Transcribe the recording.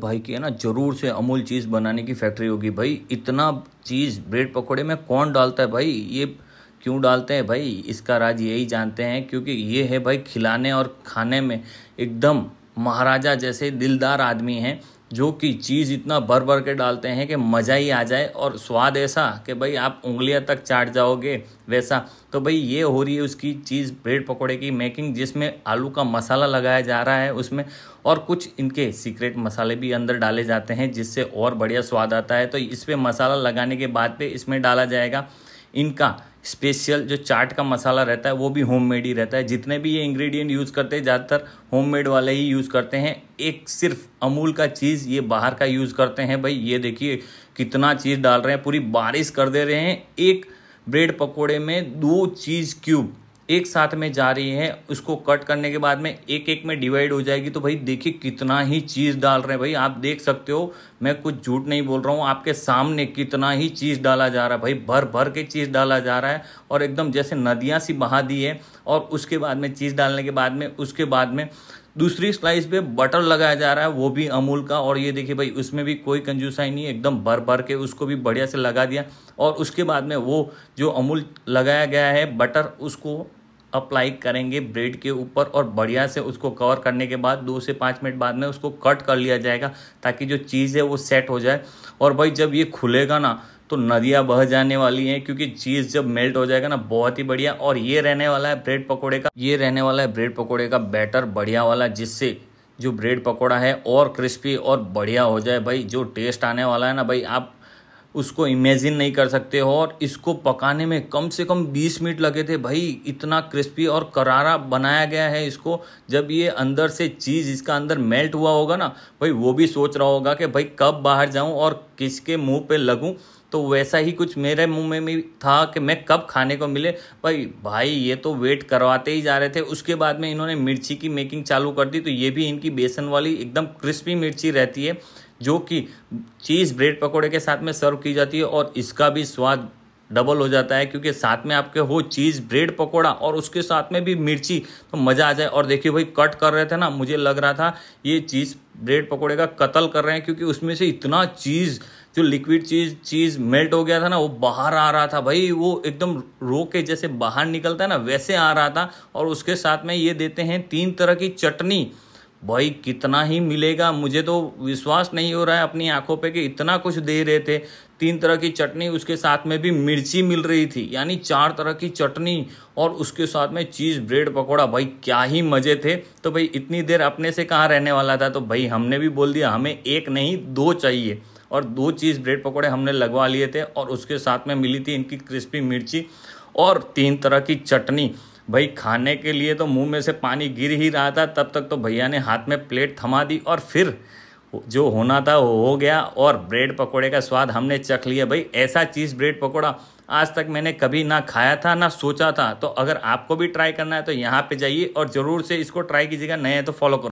भाई की है ना जरूर से अमूल चीज़ बनाने की फैक्ट्री होगी भाई इतना चीज़ ब्रेड पकौड़े में कौन डालता है भाई ये क्यों डालते हैं भाई इसका राज यही जानते हैं क्योंकि ये है भाई खिलाने और खाने में एकदम महाराजा जैसे दिलदार आदमी हैं जो कि चीज़ इतना भर भर के डालते हैं कि मज़ा ही आ जाए और स्वाद ऐसा कि भाई आप उंगलियां तक चाट जाओगे वैसा तो भाई ये हो रही है उसकी चीज़ ब्रेड पकौड़े की मेकिंग जिसमें आलू का मसाला लगाया जा रहा है उसमें और कुछ इनके सीक्रेट मसाले भी अंदर डाले जाते हैं जिससे और बढ़िया स्वाद आता है तो इस पर मसाला लगाने के बाद पे इसमें डाला जाएगा इनका स्पेशल जो चाट का मसाला रहता है वो भी होममेड ही रहता है जितने भी ये इंग्रेडिएंट यूज़ करते हैं ज़्यादातर होममेड वाले ही यूज़ करते हैं एक सिर्फ अमूल का चीज़ ये बाहर का यूज़ करते हैं भाई ये देखिए कितना चीज़ डाल रहे हैं पूरी बारिश कर दे रहे हैं एक ब्रेड पकौड़े में दो चीज़ क्यूब एक साथ में जा रही है उसको कट करने के बाद में एक एक में डिवाइड हो जाएगी तो भाई देखिए कितना ही चीज़ डाल रहे हैं भाई आप देख सकते हो मैं कुछ झूठ नहीं बोल रहा हूँ आपके सामने कितना ही चीज़ डाला जा रहा है भाई भर भर के चीज़ डाला जा रहा है और एकदम जैसे नदियाँ सी बहा दी है और उसके बाद में चीज़ डालने के बाद में उसके बाद में दूसरी स्लाइस पे बटर लगाया जा रहा है वो भी अमूल का और ये देखिए भाई उसमें भी कोई कंजूसाई नहीं एकदम भर भर के उसको भी बढ़िया से लगा दिया और उसके बाद में वो जो अमूल लगाया गया है बटर उसको अप्लाई करेंगे ब्रेड के ऊपर और बढ़िया से उसको कवर करने के बाद दो से पाँच मिनट बाद में उसको कट कर लिया जाएगा ताकि जो चीज़ है वो सेट हो जाए और भाई जब ये खुलेगा ना तो नदियाँ बह जाने वाली हैं क्योंकि चीज़ जब मेल्ट हो जाएगा ना बहुत ही बढ़िया और ये रहने वाला है ब्रेड पकौड़े का ये रहने वाला है ब्रेड पकौड़े का बैटर बढ़िया वाला जिससे जो ब्रेड पकौड़ा है और क्रिस्पी और बढ़िया हो जाए भाई जो टेस्ट आने वाला है ना भाई आप उसको इमेजिन नहीं कर सकते हो और इसको पकाने में कम से कम 20 मिनट लगे थे भाई इतना क्रिस्पी और करारा बनाया गया है इसको जब ये अंदर से चीज़ इसका अंदर मेल्ट हुआ होगा ना भाई वो भी सोच रहा होगा कि भाई कब बाहर जाऊँ और किसके मुंह पे लगूं तो वैसा ही कुछ मेरे मुंह में भी था कि मैं कब खाने को मिले भाई भाई ये तो वेट करवाते ही जा रहे थे उसके बाद में इन्होंने मिर्ची की मेकिंग चालू कर दी तो ये भी इनकी बेसन वाली एकदम क्रिस्पी मिर्ची रहती है जो कि चीज़ ब्रेड पकौड़े के साथ में सर्व की जाती है और इसका भी स्वाद डबल हो जाता है क्योंकि साथ में आपके हो चीज़ ब्रेड पकौड़ा और उसके साथ में भी मिर्ची तो मज़ा आ जाए और देखिए भाई कट कर रहे थे ना मुझे लग रहा था ये चीज़ ब्रेड पकौड़े का कत्ल कर रहे हैं क्योंकि उसमें से इतना चीज़ जो लिक्विड चीज़ चीज़ मेल्ट हो गया था ना वो बाहर आ रहा था भाई वो एकदम रो के जैसे बाहर निकलता है ना वैसे आ रहा था और उसके साथ में ये देते हैं तीन तरह की चटनी भाई कितना ही मिलेगा मुझे तो विश्वास नहीं हो रहा है अपनी आंखों पे कि इतना कुछ दे रहे थे तीन तरह की चटनी उसके साथ में भी मिर्ची मिल रही थी यानी चार तरह की चटनी और उसके साथ में चीज़ ब्रेड पकौड़ा भाई क्या ही मज़े थे तो भाई इतनी देर अपने से कहाँ रहने वाला था तो भाई हमने भी बोल दिया हमें एक नहीं दो चाहिए और दो चीज़ ब्रेड पकौड़े हमने लगवा लिए थे और उसके साथ में मिली थी इनकी क्रिस्पी मिर्ची और तीन तरह की चटनी भाई खाने के लिए तो मुंह में से पानी गिर ही रहा था तब तक तो भैया ने हाथ में प्लेट थमा दी और फिर जो होना था वो हो गया और ब्रेड पकोड़े का स्वाद हमने चख लिया भाई ऐसा चीज़ ब्रेड पकोड़ा आज तक मैंने कभी ना खाया था ना सोचा था तो अगर आपको भी ट्राई करना है तो यहाँ पे जाइए और ज़रूर से इसको ट्राई कीजिएगा नए तो फॉलो करो